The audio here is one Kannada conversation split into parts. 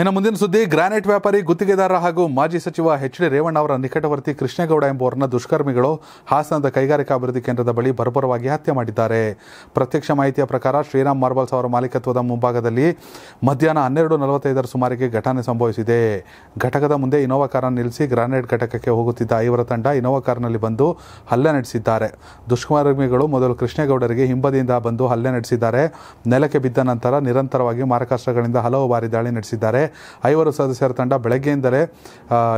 ಇನ್ನು ಮುಂದಿನ ಸುದ್ದಿ ಗ್ರಾನೈಟ್ ವ್ಯಾಪಾರಿ ಗುತ್ತಿಗೆದಾರ ಹಾಗೂ ಮಾಜಿ ಸಚಿವ ಎಚ್ ಡಿ ರೇವಣ್ಣ ಅವರ ನಿಕಟವರ್ತಿ ಕೃಷ್ಣೇಗೌಡ ಎಂಬುವರನ್ನ ದುಷ್ಕರ್ಮಿಗಳು ಹಾಸನದ ಕೈಗಾರಿಕಾ ಅಭಿವೃದ್ಧಿ ಕೇಂದ್ರದ ಬಳಿ ಬರ್ಬರವಾಗಿ ಹತ್ಯೆ ಮಾಡಿದ್ದಾರೆ ಪ್ರತ್ಯಕ್ಷ ಮಾಹಿತಿಯ ಪ್ರಕಾರ ಶ್ರೀರಾಮ್ ಮಾರ್ಬಲ್ಸ್ ಅವರ ಮಾಲೀಕತ್ವದ ಮುಂಭಾಗದಲ್ಲಿ ಮಧ್ಯಾಹ್ನ ಹನ್ನೆರಡು ನಲವತ್ತೈದರ ಸುಮಾರಿಗೆ ಘಟನೆ ಸಂಭವಿಸಿದೆ ಘಟಕದ ಮುಂದೆ ಇನೋವಾ ಕಾರನ್ನು ನಿಲ್ಲಿಸಿ ಗ್ರಾನೈಟ್ ಘಟಕಕ್ಕೆ ಹೋಗುತ್ತಿದ್ದ ಐವರ ತಂಡ ಇನೋವಾ ಕಾರ್ನಲ್ಲಿ ಬಂದು ಹಲ್ಲೆ ನಡೆಸಿದ್ದಾರೆ ದುಷ್ಕರ್ಮಿಗಳು ಮೊದಲು ಕೃಷ್ಣೇಗೌಡರಿಗೆ ಹಿಂಬದಿಯಿಂದ ಬಂದು ಹಲ್ಲೆ ನಡೆಸಿದ್ದಾರೆ ನೆಲಕ್ಕೆ ಬಿದ್ದ ನಂತರ ನಿರಂತರವಾಗಿ ಮಾರಕಾಸ್ತ್ರಗಳಿಂದ ಹಲವು ಬಾರಿ ದಾಳಿ ನಡೆಸಿದ್ದಾರೆ ಐವರು ಸದಸ್ಯರ ತಂಡ ಬೆಳಗ್ಗೆಯಿಂದಲೇ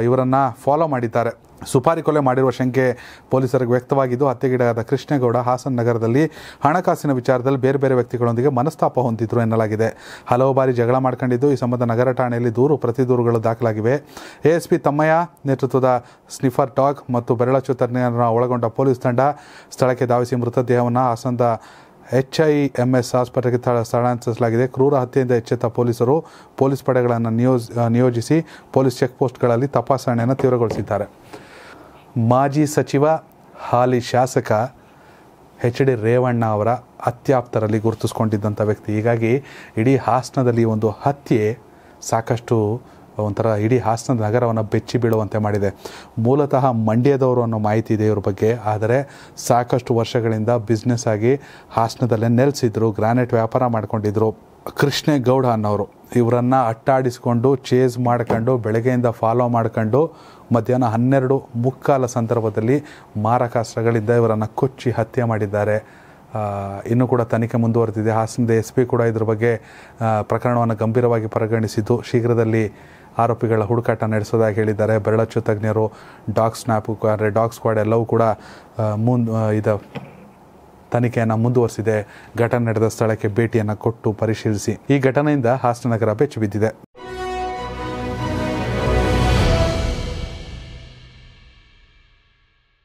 ಇವರನ್ನು ಫಾಲೋ ಮಾಡಿದ್ದಾರೆ ಸುಪಾರಿ ಕೊಲೆ ಮಾಡಿರುವ ಶಂಕೆ ಪೊಲೀಸರಿಗೆ ವ್ಯಕ್ತವಾಗಿದ್ದು ಹತ್ಯೆಗೀಡಾದ ಕೃಷ್ಣೇಗೌಡ ಹಾಸನ್ ನಗರದಲ್ಲಿ ಹಣಕಾಸಿನ ವಿಚಾರದಲ್ಲಿ ಬೇರೆ ಬೇರೆ ವ್ಯಕ್ತಿಗಳೊಂದಿಗೆ ಮನಸ್ತಾಪ ಹೊಂದಿದ್ರು ಎನ್ನಲಾಗಿದೆ ಹಲವು ಬಾರಿ ಜಗಳ ಮಾಡ್ಕೊಂಡಿದ್ದು ಈ ಸಂಬಂಧ ನಗರ ಠಾಣೆಯಲ್ಲಿ ದೂರು ಪ್ರತಿ ದೂರುಗಳು ದಾಖಲಾಗಿವೆ ಎಎಸ್ಪಿ ತಮ್ಮಯ್ಯ ನೇತೃತ್ವದ ಸ್ನಿಫರ್ ಟಾಗ್ ಮತ್ತು ಬೆರಳಚ್ಚು ತಜ್ಞರನ್ನು ಒಳಗೊಂಡ ಪೊಲೀಸ್ ತಂಡ ಸ್ಥಳಕ್ಕೆ ಧಾವಿಸಿ ಮೃತದೇಹವನ್ನು ಹಾಸನದ ಎಚ್ ಐ ಎಮ್ ಎಸ್ ಆಸ್ಪತ್ರೆಗೆ ಸ್ಥಳಾಂತರಿಸಲಾಗಿದೆ ಕ್ರೂರ ಹತ್ಯೆಯಿಂದ ಎಚ್ಚೆತ್ತ ಪೊಲೀಸರು ಪೊಲೀಸ್ ಪಡೆಗಳನ್ನು ನಿಯೋಜ್ ನಿಯೋಜಿಸಿ ಪೊಲೀಸ್ ಚೆಕ್ ತಪಾಸಣೆಯನ್ನು ತೀವ್ರಗೊಳಿಸಿದ್ದಾರೆ ಮಾಜಿ ಸಚಿವ ಹಾಲಿ ಶಾಸಕ ಎಚ್ ಡಿ ರೇವಣ್ಣ ಅವರ ಅತ್ಯಾಪ್ತರಲ್ಲಿ ಗುರುತಿಸ್ಕೊಂಡಿದ್ದಂಥ ವ್ಯಕ್ತಿ ಹೀಗಾಗಿ ಇಡೀ ಹಾಸನದಲ್ಲಿ ಒಂದು ಹತ್ಯೆ ಸಾಕಷ್ಟು ಒಂಥರ ಇಡೀ ಹಾಸನ ನಗರವನ್ನು ಬೆಚ್ಚಿ ಬೀಳುವಂತೆ ಮಾಡಿದೆ ಮೂಲತಃ ಮಂಡ್ಯದವರು ಅನ್ನೋ ಮಾಹಿತಿ ಇದೆ ಇವ್ರ ಬಗ್ಗೆ ಆದರೆ ಸಾಕಷ್ಟು ವರ್ಷಗಳಿಂದ ಬಿಸ್ನೆಸ್ ಆಗಿ ಹಾಸನದಲ್ಲೇ ನೆಲೆಸಿದ್ರು ಗ್ರಾನೈಟ್ ವ್ಯಾಪಾರ ಮಾಡ್ಕೊಂಡಿದ್ರು ಕೃಷ್ಣೇಗೌಡ ಅನ್ನೋರು ಇವರನ್ನು ಅಟ್ಟಾಡಿಸ್ಕೊಂಡು ಚೇಸ್ ಮಾಡ್ಕೊಂಡು ಬೆಳಗ್ಗೆಯಿಂದ ಫಾಲೋ ಮಾಡ್ಕೊಂಡು ಮಧ್ಯಾಹ್ನ ಹನ್ನೆರಡು ಮುಕ್ಕಾಲ ಸಂದರ್ಭದಲ್ಲಿ ಮಾರಕಾಸ್ತ್ರಗಳಿಂದ ಇವರನ್ನು ಕೊಚ್ಚಿ ಹತ್ಯೆ ಮಾಡಿದ್ದಾರೆ ಇನ್ನೂ ಕೂಡ ತನಿಖೆ ಮುಂದುವರೆದಿದೆ ಹಾಸನದ ಎಸ್ ಪಿ ಕೂಡ ಇದ್ರ ಬಗ್ಗೆ ಪ್ರಕರಣವನ್ನು ಗಂಭೀರವಾಗಿ ಪರಿಗಣಿಸಿದ್ದು ಶೀಘ್ರದಲ್ಲಿ ಆರೋಪಿಗಳ ಹುಡುಕಾಟ ನಡೆಸೋದಾಗಿ ಹೇಳಿದ್ದಾರೆ ಬೆರಳಚ್ಚು ತಜ್ಞರು ಡಾಗ್ ಸ್ನ್ಯಾಪು ಅಂದರೆ ಡಾಗ್ ಸ್ಕ್ವಾಡ್ ಎಲ್ಲವೂ ಕೂಡ ಮುನ್ ಇದು ತನಿಖೆಯನ್ನು ಮುಂದುವರಿಸಿದೆ ಘಟನೆ ನಡೆದ ಸ್ಥಳಕ್ಕೆ ಭೇಟಿಯನ್ನು ಕೊಟ್ಟು ಪರಿಶೀಲಿಸಿ ಈ ಘಟನೆಯಿಂದ ಹಾಸನ ನಗರ ಬಿದ್ದಿದೆ